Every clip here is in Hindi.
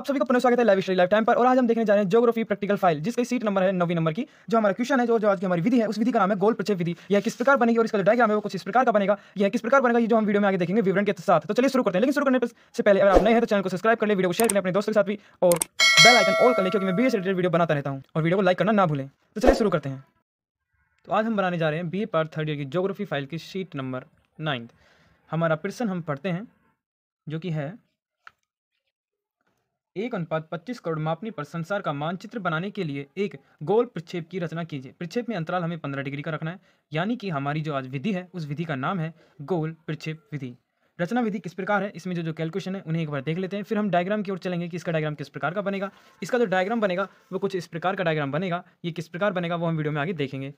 आप सभी को पुनः स्वागत है लाइव स्टडी लाइफ टाइम पर और आज हम देखने जा रहे हैं जोग्राफी प्रैक्टिकल फाइल जिसकी सीट नंबर है नवी नंबर की जो हमारा क्वेश्चन है जो जो आज की हमारी विधि है उस विधि का नाम है गोल प्रचय विधि यह किस प्रकार बनेगी और इसका डायग्राम है वो कुछ इस प्रकार का बनेगा यह किस प्रकार बनेगा ये जो हम वीडियो में आगे देखेंगे विवरण के साथ तो चलिए शुरू करते हैं लेकिन शुरू करने से पहले अगर आप नए हैं तो चैनल को सब्सक्राइब कर ले वीडियो को शेयर करें अपने दोस्तों के साथ भी और बेल आइकन ऑल कर ले क्योंकि मैं बी से रिलेटेड वीडियो बनाता रहता हूँ और वीडियो को लाइक करना ना भूलें तो चलिए शुरू करते हैं तो आज हम बनाने जा रहे हैं बी पर थर्ड ईयर की जोग्राफी फाइल की सीट नंबर नाइन्थ हमारा प्रश्न हम पढ़ते हैं जो कि है एक अनुपात पच्चीस करोड़ मापनी पर संसार का मानचित्र बनाने के लिए एक गोल प्रक्षेप की रचना कीजिए प्रक्षेप में अंतराल हमें पंद्रह डिग्री का रखना है यानी कि हमारी जो आज विधि है उस विधि का नाम है गोल प्रक्षेप विधि रचना विधि किस प्रकार है इसमें जो जो कैलकुलेशन है उन्हें एक बार देख लेते हैं फिर हम डायग्राम की ओर चलेंगे कि इसका डायग्राम किस प्रकार का बनेगा इसका जो डायग्राम बनेगा वो कुछ इस प्रकार का डायग्राम बनेगा ये किस प्रकार बनेगा वो हम वीडियो में आगे देखेंगे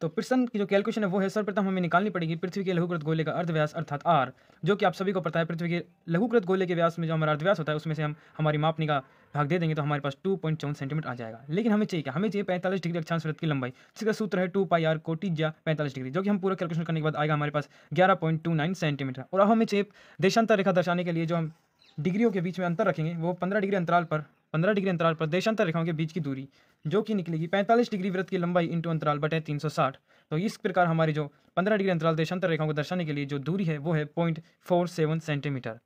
तो प्रश्न की जो कैलकुलेशन है वो है सर्वप्रथम हमें निकालनी पड़ेगी पृथ्वी के लघुकृत गोले का अर्धव्यास अर्थात आर जो कि आप सभी को पता है पृथ्वी के लघुकृत गोले के व्यास में जो हमारा अर्धव्यास होता है उसमें से हम हमारी मापनी का भाग दे देंगे तो हमारे पास टू पॉइंट चौवन सेंटीमीटर आ जाएगा लेकिन हमें चाहिए क्या हमें चाहिए पैंतालीस डिग्री अक्षांश वृत्त की लंबाई जिसका सूत्र है टू पाई आर कोटिजा या पैंतालीस डिग्री जो कि हम पूरा कैलकुलेशन करने के बाद आएगा हमारे पास ग्यारह पॉइंट टू नाइन सेंटीमीटर और अब हमें चाहिए देशांतर रेखा दर्शाने के लिए जो हम डिग्रियों के बीच में अंतर रखेंगे वो पंद्रह डिग्री अंतराल पर पंद्रह डिग्री अंतराल पर देशांतर रेखाओं के बीच की दूरी जो कि निकलेगी पैंतालीस डिग्री व्रत की लंबाई इंटू अंतराल बटे तीन सौ साठ तो इस प्रकार हमारी जो पंद्रह डिग्री अंतराल देशांतर रेखाओं को दर्शाने के लिए जो दूरी है वो है पॉइंट फोर सेवन सेंटीमीटर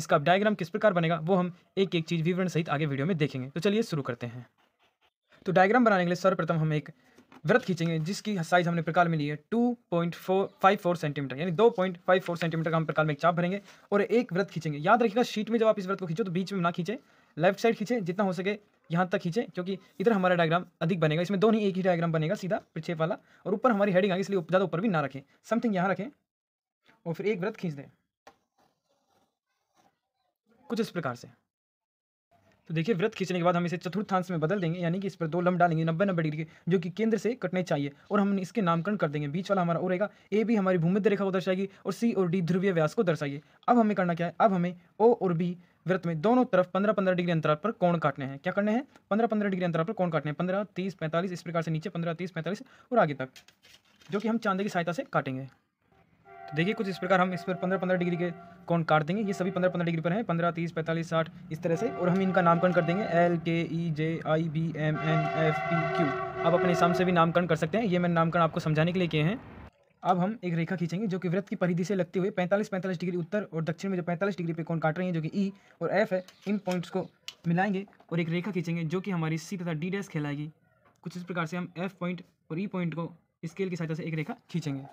इसका डायग्राम किस प्रकार बनेगा वो हम एक एक चीज़ विवरण सहित आगे वीडियो में देखेंगे तो चलिए शुरू करते हैं तो डायग्राम बनाने के लिए सर्वप्रथम हम एक व्रत खींचेंगे जिसकी साइज हमने प्रकार में ली है two point four five four centimetre यानी दो पॉइंट फाइव फोर सेंटीमीटर का हम प्रकार में एक चाप भरेंगे और एक व्रत खींचेंगे याद रखिएगा शीट में जब आप इस व्रत को खींचो तो बीच में ना खींचे लेफ्ट साइड खींचे जितना हो सके यहाँ तक खींचे क्योंकि इधर हमारा डायग्राम अधिक बनेगा इसमें दो नहीं एक ही डायग्राम बनेगा सीधा पीछे वाला और ऊपर हमारी हेडिंग आएगी इसलिए ज़्यादा ऊपर भी ना रखें समथिंग यहाँ रखें और फिर एक व्रत खींच दें कुछ इस प्रकार से तो देखिए व्रत खींचने के बाद हम इसे चतुर्थांश में बदल देंगे यानी कि इस पर दो लंब डालेंगे नब्बे नब्बे डिग्री के जो कि केंद्र से कटने चाहिए और हम इसके नामकरण कर देंगे बीच वाला हमारा और रहेगा ए भी हमारी भूमि रेखा को दर्शाएगी और सी और डी ध्रुवीय व्यास को दर्शाइए अब हमें करना क्या है अब हमें ओ और बी व्रत में दोनों तरफ पंद्रह पंद्रह डिग्री अंतराल पर कोण काटने हैं क्या करने हैं पंद्रह पंद्रह डिग्री अंतराल पर कोण काटने हैं पंद्रह तीस पैंतालीस इस प्रकार से नीचे पंद्रह तीस पैंतालीस और आगे तक जो कि हम चांदे की सहायता से काटेंगे तो देखिए कुछ इस प्रकार हम इस पर पंद्रह पंद्रह डिग्री के कौन काट देंगे ये सभी पंद्रह पंद्रह डिग्री पर हैं पंद्रह तीस पैंतालीस साठ इस तरह से और हम इनका नामकरण कर देंगे एल के E J I B M N F P Q आप अपने हिसाब से भी नामकरण कर सकते हैं ये मैंने नामकरण आपको समझाने के लिए किए हैं अब हम एक रेखा खींचेंगे जो कि व्रत की परिधि से लगते हुए 45 45 डिग्री उत्तर और दक्षिण में जो 45 डिग्री पे कौन काट रहे हैं जो कि ई e और एफ है इन पॉइंट्स को मिलाएंगे और एक रेखा खींचेंगे जो कि हमारी सी तथा डी डैस खेलाएगी कुछ इस प्रकार से हम एफ पॉइंट और ई e पॉइंट को स्केल की सहायता से एक रेखा खींचेंगे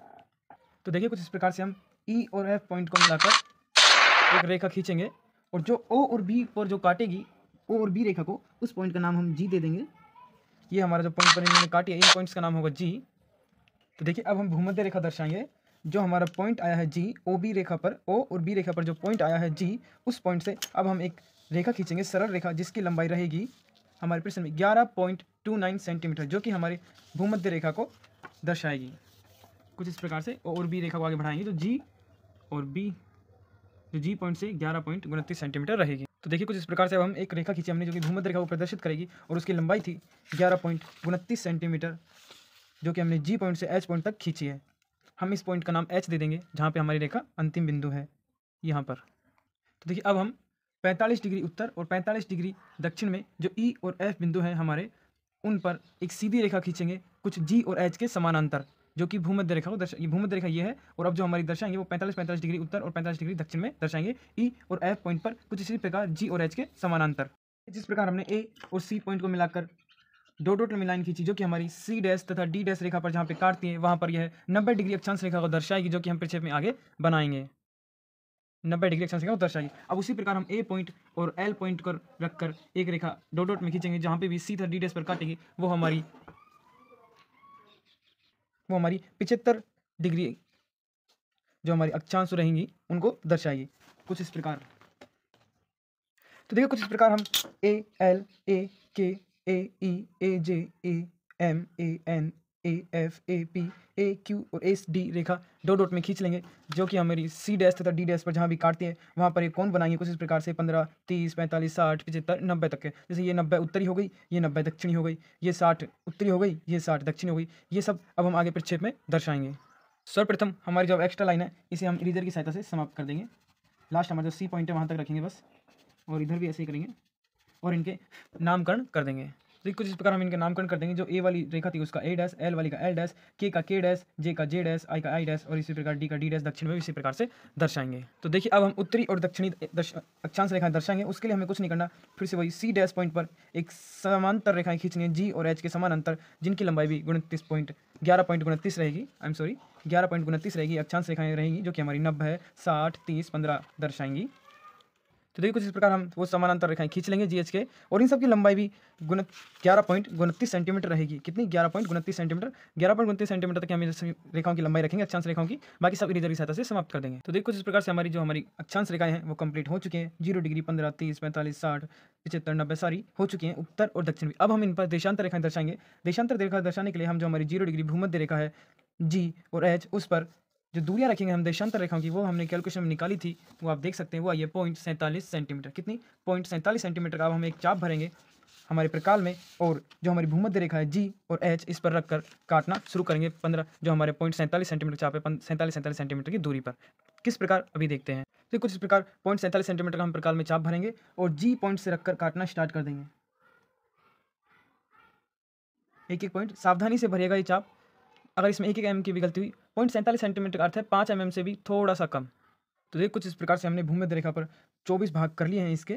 तो देखिए कुछ इस प्रकार से हम ई e और एफ पॉइंट को मिलाकर एक रेखा खींचेंगे और जो ओ और बी पर जो काटेगी ओ और बी रेखा को उस पॉइंट का नाम हम जी दे देंगे ये हमारा जो पॉइंट बने मैंने काटी है इन पॉइंट्स का नाम होगा जी तो देखिए अब हम भूमध्य रेखा दर्शाएंगे जो हमारा पॉइंट आया है जी ओ बी रेखा पर ओ और बी रेखा पर जो पॉइंट आया है जी उस पॉइंट से अब हम एक रेखा खींचेंगे सरल रेखा जिसकी लंबाई रहेगी हमारे प्रश्न में ग्यारह पॉइंट टू नाइन सेंटीमीटर जो कि हमारी भूमध्य रेखा को दर्शाएगी कुछ इस प्रकार से और बी रेखा को आगे बढ़ाएंगे तो जी और बी जो जी पॉइंट से ग्यारह पॉइंट उनतीस सेंटीमीटर रहेगी तो देखिए कुछ इस प्रकार से अब हम एक रेखा खींची हमने जो कि भूमध रेखा को प्रदर्शित करेगी और उसकी लंबाई थी ग्यारह पॉइंट उनतीस सेंटीमीटर जो कि हमने जी पॉइंट से एच पॉइंट तक खींची है हम इस पॉइंट का नाम एच दे देंगे जहाँ पर हमारी रेखा अंतिम बिंदु है यहाँ पर तो देखिए अब हम पैंतालीस डिग्री उत्तर और पैंतालीस डिग्री दक्षिण में जो ई e और एफ बिंदु हैं हमारे उन पर एक सीधी रेखा खींचेंगे कुछ जी और एच के समानांतर जो कि भूमध्य रेखा को दर्शा भूमध्य रेखा ये है और अब जो हमारी दर्शाएंगे वो पैंतालीस पैंतालीस डिग्री उत्तर और पैंतालीस डिग्री दक्षिण में दर्शाएंगे ई e और एफ पॉइंट पर कुछ इसी प्रकार जी और एच के समानांतर जिस प्रकार हमने ए और सी पॉइंट को मिलाकर दो में मिलाइन खींची जो कि हमारी सी डैश तथा डी डैश रेखा पर जहाँ पे काटती है वहाँ पर यह नब्बे डिग्री अक्षांश रेखा को दर्शाएगी जो कि हम प्रक्षेप में आगे बनाएंगे नब्बे डिग्री अक्षांश रेखा को दर्शाएगी अब उसी प्रकार हम ए पॉइंट और एल पॉइंट को रखकर एक रेखा डॉट डॉट में खींचेंगे जहाँ पे भी सी तथा डी डैश पर काटेगी वो हमारी वो हमारी पिछहत्तर डिग्री जो हमारी अक्षांश रहेंगी उनको दर्शाएगी कुछ इस प्रकार तो देखिए कुछ इस प्रकार हम ए L A K A E A J A M A N A F A P A Q और एस डी रेखा दो डॉट में खींच लेंगे जो कि हमारी सी डैश तथा डी डैश पर जहाँ भी काटती है वहाँ पर एक कौन बनाएंगे कुछ इस प्रकार से पंद्रह तीस पैंतालीस साठ पचहत्तर नब्बे तक के जैसे ये नब्बे उत्तरी हो गई ये नब्बे दक्षिणी हो गई ये साठ उत्तरी हो गई ये साठ दक्षिणी हो गई ये सब अब हम आगे प्रक्षेप में दर्शाएंगे सर्वप्रथम हमारी जो एक्स्ट्रा लाइन है इसे हम इरेजर की सहायता से समाप्त कर देंगे लास्ट हमारे जो सी पॉइंट है वहाँ तक रखेंगे बस और इधर भी ऐसे ही करेंगे और इनके नामकरण कर देंगे तो कुछ इस प्रकार हम इनका नामकरण कर देंगे जो ए वाली रेखा थी उसका ए डैस एल वाली का एल डैस के का के डैस जे का जे डैस आई का आई डैस और इसी प्रकार डी का डी डैस दक्षिण में इसी प्रकार से दर्शाएंगे तो देखिए अब हम उत्तरी और दक्षिणी अक्षांश रेखा दर्शाएंगे उसके लिए हमें कुछ नहीं करना फिर से वही सी डैस पॉइंट पर एक समांतर रेखाएं खींचनी है जी और एच के समानांतर जिनकी लंबाई भी उनतीस पॉइंट ग्यारह पॉइंट उनतीस रहेगी आई एम सॉरी ग्यारह पॉइंट उनतीस रहेगी अक्षांश रेखाएं रहेंगी जो कि हमारी नब्बे साठ तीस पंद्रह दर्शाएंगी तो देखिए कुछ इस प्रकार हम वो समानांतर रेखाएं खींच लेंगे जीएच के और इन सबकी लंबाई भी ग्यारह पॉइंट उनतीस सेंटीमीटर रहेगी कितनी ग्यारह पॉइंट उनतीस सेंटीमीटर ग्यारह पॉइंट उनतीस सेंटीमीटर तक हम रेखाओं की लंबाई रखेंगे अक्षांश रेखाओं की बाकी सब इधर की सहायता से समाप्त कर देंगे तो देखिए कुछ इस प्रकार से हमारी जो हमारी अक्षांश रेखाएं हैं वो कंप्लीट हो चुकी हैं जीरो डिग्री पंद्रह तीस पैंतालीस साठ पिछहत्तर नब्बे सारी हो चुकी हैं उत्तर और दक्षिण भी अब हम इन पर देशांतर रेखाएं दर्शाएंगे देशांतर रेखा दर्शाने के लिए हम जो हमारी जीरो डिग्री भूमध्य रेखा है जी और एच उस पर जो दूरियाँ रखेंगे हम देशांतर रेखाओं की वो हमने कैलकुलेशन में निकाली थी वो आप देख सकते हैं वो आइए पॉइंट सैंतालीस सेंटीमीटर कितनी पॉइंट सैंतालीस सेंटीमीटर का अब हम एक चाप भरेंगे हमारे प्रकाल में और जो हमारी भूमध्य रेखा है जी और एच इस पर रखकर काटना शुरू करेंगे पंद्रह जो हमारे पॉइंट सैंतालीस सेंटीमीटर चाप है सैंतालीस सैंतालीस सेंटीमीटर की दूरी पर किस प्रकार अभी देखते हैं तो कुछ इस प्रकार पॉइंट सैंतालीस सेंटीमीटर का हम प्रकाल में चाप भरेंगे और जी पॉइंट से रखकर काटना स्टार्ट कर देंगे एक एक पॉइंट सावधानी से भरेगा ये चाप अगर इसमें एक एक एम की भी गलती हुई पॉइंट सैंतालीस सेंटीमीटर का अर्थ है पाँच एम mm से भी थोड़ा सा कम तो देखिए कुछ इस प्रकार से हमने भूमध्य रेखा पर चौबीस भाग कर लिए हैं इसके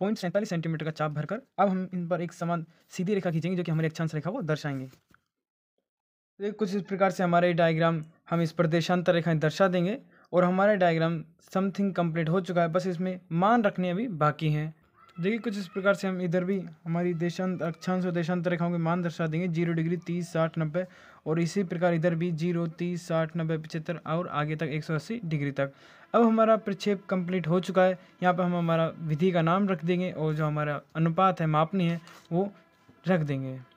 पॉइंट सैंतालीस सेंटीमीटर का चाप भरकर अब हम इन पर एक समान सीधी रेखा खींचेंगे जो कि हमारी अक्षांश रेखा को दर्शाएंगे तो कुछ इस प्रकार से हमारे डायग्राम हम इस पर देशांतर रेखाएँ दर्शा देंगे और हमारा डायग्राम समथिंग कंप्लीट हो चुका है बस इसमें मान रखने अभी बाकी हैं देखिए कुछ इस प्रकार से हम इधर भी हमारी देशांत अक्षांश और देशांतर रेखाओं के मान दर्शा देंगे जीरो डिग्री तीस साठ नब्बे और इसी प्रकार इधर भी जीरो तीस साठ नब्बे पचहत्तर और आगे तक एक सौ अस्सी डिग्री तक अब हमारा प्रक्षेप कंप्लीट हो चुका है यहाँ पर हम हमारा विधि का नाम रख देंगे और जो हमारा अनुपात है मापनी है वो रख देंगे